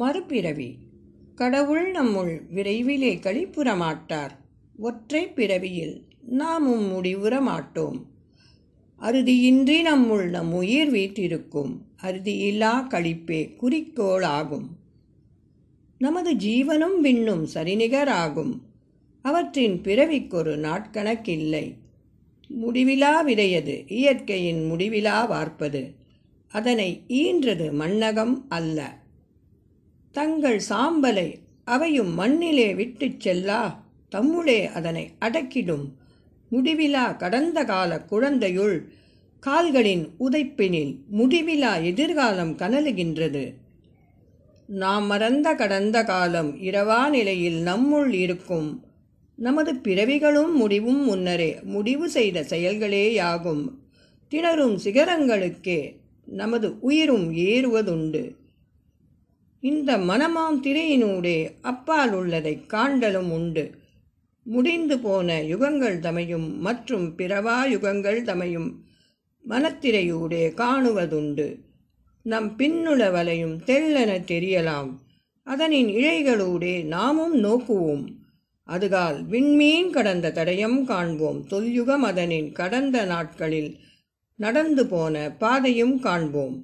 மறுபிறவி கடவுள் நம்முள் விரைவிலே கழிப்புறமாட்டார் ஒற்றை பிறவியில் நாமும் முடிவுறமாட்டோம் மாட்டோம் அறுதியின்றி நம்முள் நம் உயிர் வீட்டிருக்கும் அறுதியில்லா கழிப்பே குறிக்கோளாகும் நமது ஜீவனும் விண்ணும் சரிநிகராகும் அவற்றின் பிறவிக்கொரு நாட்கணக்கில்லை முடிவிலா விதையது இயற்கையின் முடிவிலா வார்ப்பது அதனை ஈன்றது மண்ணகம் அல்ல தங்கள் சாம்பலை அவையும் மண்ணிலே விட்டுச் செல்லா தம்முளே அதனை அடக்கிடும் முடிவிலா கடந்த கால குழந்தையுள் கால்களின் உதைப்பினில் முடிவிலா எதிர்காலம் கனலுகின்றது நாம் மறந்த கடந்த காலம் இரவா நிலையில் நம்முள் இருக்கும் நமது பிறவிகளும் முடிவும் முன்னரே முடிவு செய்த செயல்களேயாகும் திணறும் சிகரங்களுக்கே நமது உயிரும் ஏறுவதுண்டு இந்த மனமாம் திரையினூடே அப்பால் உள்ளதை காண்டலும் உண்டு முடிந்து போன யுகங்கள் தமையும் மற்றும் பிறவா யுகங்கள் தமையும் மனத்திரையூடே காணுவதுண்டு நம் பின்னுள வலையும் தெள்ளென தெரியலாம் அதனின் இழைகளூடே நாமும் நோக்குவோம் அதுகால் விண்மீன் கடந்த தடயம் காண்போம் தொல்யுகம் அதனின் கடந்த நாட்களில் நடந்து போன பாதையும் காண்போம்